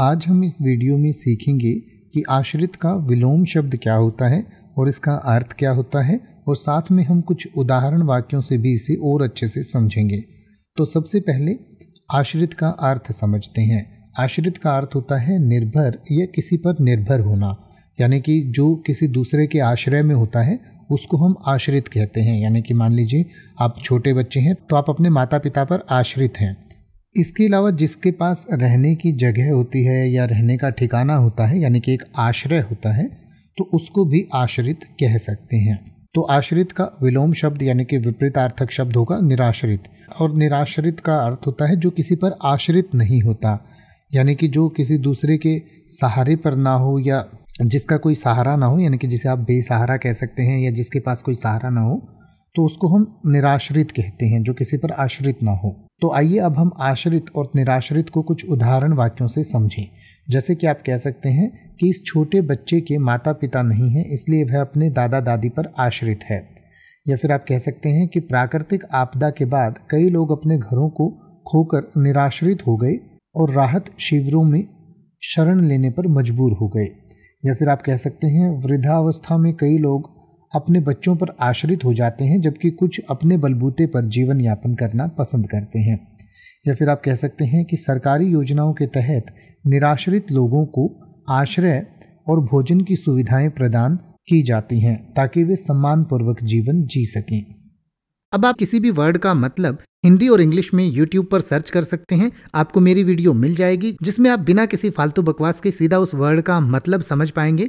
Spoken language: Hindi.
आज हम इस वीडियो में सीखेंगे कि आश्रित का विलोम शब्द क्या होता है और इसका अर्थ क्या होता है और साथ में हम कुछ उदाहरण वाक्यों से भी इसे और अच्छे से समझेंगे तो सबसे पहले आश्रित का अर्थ समझते हैं आश्रित का अर्थ होता है निर्भर या किसी पर निर्भर होना यानी कि जो किसी दूसरे के आश्रय में होता है उसको हम आश्रित कहते हैं यानी कि मान लीजिए आप छोटे बच्चे हैं तो आप अपने माता पिता पर आश्रित हैं इसके अलावा जिसके पास रहने की जगह होती है या रहने का ठिकाना होता है यानी कि एक आश्रय होता है तो उसको भी आश्रित कह सकते हैं तो आश्रित का विलोम शब्द यानी कि विपरीत आर्थक शब्द होगा निराश्रित और निराश्रित का अर्थ होता है जो किसी पर आश्रित नहीं होता यानी कि जो किसी दूसरे के सहारे पर ना हो या जिसका कोई सहारा ना हो यानी कि जिसे आप बेसहारा कह सकते हैं या जिसके पास कोई सहारा ना हो तो उसको हम निराश्रित कहते हैं जो किसी पर आश्रित ना हो तो आइए अब हम आश्रित और निराश्रित को कुछ उदाहरण वाक्यों से समझें जैसे कि आप कह सकते हैं कि इस छोटे बच्चे के माता पिता नहीं हैं इसलिए वह अपने दादा दादी पर आश्रित है या फिर आप कह सकते हैं कि प्राकृतिक आपदा के बाद कई लोग अपने घरों को खोकर निराश्रित हो गए और राहत शिविरों में शरण लेने पर मजबूर हो गए या फिर आप कह सकते हैं वृद्धावस्था में कई लोग अपने बच्चों पर आश्रित हो जाते हैं जबकि कुछ अपने बलबूते पर जीवन यापन करना पसंद करते हैं या फिर आप कह सकते हैं कि सरकारी योजनाओं के तहत निराश्रित लोगों को आश्रय और भोजन की सुविधाएं प्रदान की जाती हैं ताकि वे सम्मानपूर्वक जीवन जी सकें अब आप किसी भी वर्ड का मतलब हिंदी और इंग्लिश में यूट्यूब पर सर्च कर सकते हैं आपको मेरी वीडियो मिल जाएगी जिसमें आप बिना किसी फालतू बकवास के सीधा उस वर्ड का मतलब समझ पाएंगे